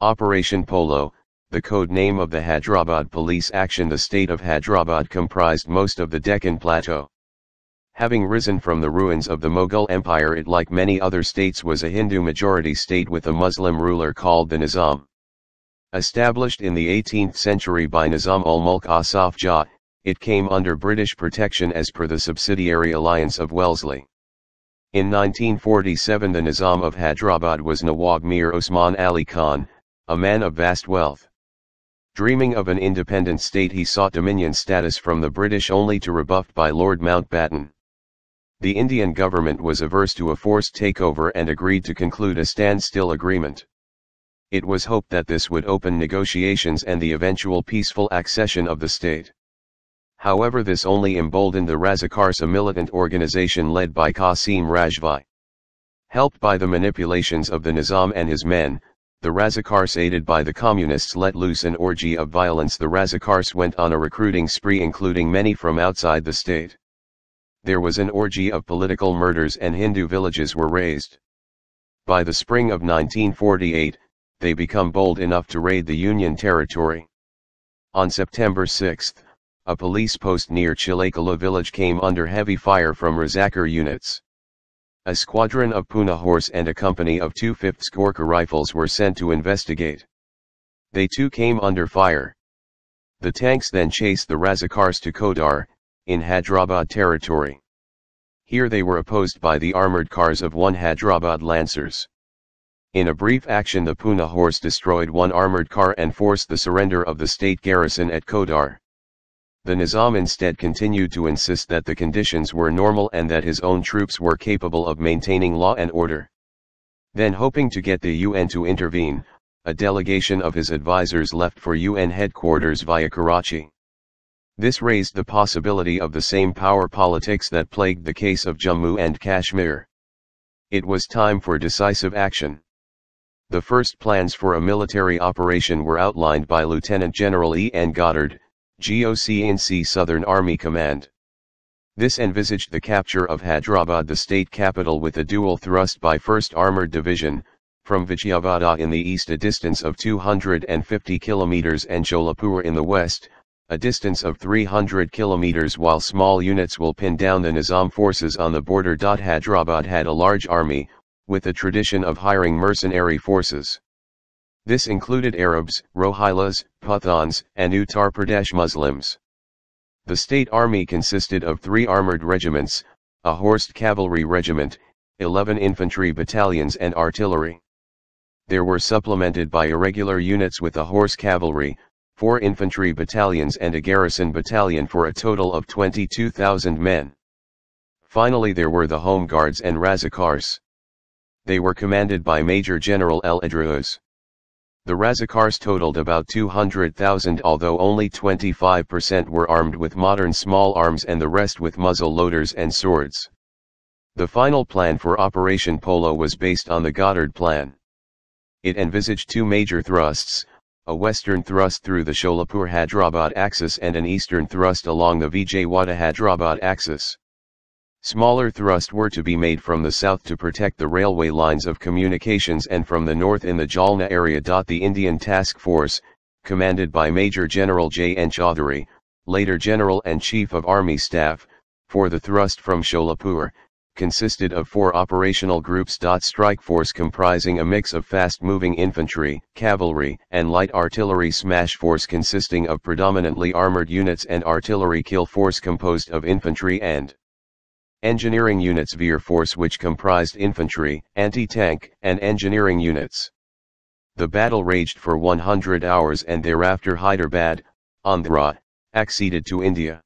Operation Polo, the code name of the Hyderabad police action the state of Hyderabad comprised most of the Deccan Plateau. Having risen from the ruins of the Mughal Empire it like many other states was a Hindu majority state with a Muslim ruler called the Nizam. Established in the 18th century by Nizam ul Mulk Asaf Jah, it came under British protection as per the subsidiary alliance of Wellesley. In 1947 the Nizam of Hyderabad was Nawab Mir Osman Ali Khan, a man of vast wealth. Dreaming of an independent state he sought dominion status from the British only to rebuffed by Lord Mountbatten. The Indian government was averse to a forced takeover and agreed to conclude a standstill agreement. It was hoped that this would open negotiations and the eventual peaceful accession of the state. However this only emboldened the a militant organization led by Qasim Rajvi. Helped by the manipulations of the Nizam and his men, the Razakars aided by the communists let loose an orgy of violence the Razakars went on a recruiting spree including many from outside the state. There was an orgy of political murders and Hindu villages were razed. By the spring of 1948, they become bold enough to raid the Union territory. On September 6, a police post near Chilakala village came under heavy fire from Razakar units. A squadron of Puna horse and a company of 2 fifths Gorkha rifles were sent to investigate. They too came under fire. The tanks then chased the Razakars to Kodar, in Hyderabad territory. Here they were opposed by the armored cars of one Hyderabad Lancers. In a brief action the Puna horse destroyed one armored car and forced the surrender of the state garrison at Kodar the Nizam instead continued to insist that the conditions were normal and that his own troops were capable of maintaining law and order. Then hoping to get the UN to intervene, a delegation of his advisers left for UN headquarters via Karachi. This raised the possibility of the same power politics that plagued the case of Jammu and Kashmir. It was time for decisive action. The first plans for a military operation were outlined by Lieutenant General E. N. Goddard, GOCNC Southern Army Command. This envisaged the capture of Hyderabad the state capital with a dual thrust by 1st Armored Division, from Vijayawada in the east a distance of 250 kilometers and Jolapur in the west, a distance of 300 kilometers while small units will pin down the Nizam forces on the border. Hyderabad had a large army, with a tradition of hiring mercenary forces. This included Arabs, Rohilas, Pathans, and Uttar Pradesh Muslims. The state army consisted of three armored regiments, a horsed cavalry regiment, 11 infantry battalions and artillery. There were supplemented by irregular units with a horse cavalry, four infantry battalions and a garrison battalion for a total of 22,000 men. Finally there were the Home Guards and Razakars. They were commanded by Major General El Adruz. The Razakars totaled about 200,000 although only 25% were armed with modern small arms and the rest with muzzle loaders and swords. The final plan for Operation Polo was based on the Goddard Plan. It envisaged two major thrusts, a western thrust through the Sholapur-Hyderabad axis and an eastern thrust along the vijaywada hyderabad axis. Smaller thrust were to be made from the south to protect the railway lines of communications and from the north in the Jalna area. The Indian Task Force, commanded by Major General J. N. Chaudhary, later General and Chief of Army Staff, for the thrust from Sholapur, consisted of four operational groups. Strike force comprising a mix of fast-moving infantry, cavalry, and light artillery smash force consisting of predominantly armored units and artillery kill force composed of infantry and engineering units Veer Force which comprised infantry, anti-tank, and engineering units. The battle raged for 100 hours and thereafter Hyderabad, Andhra, acceded to India,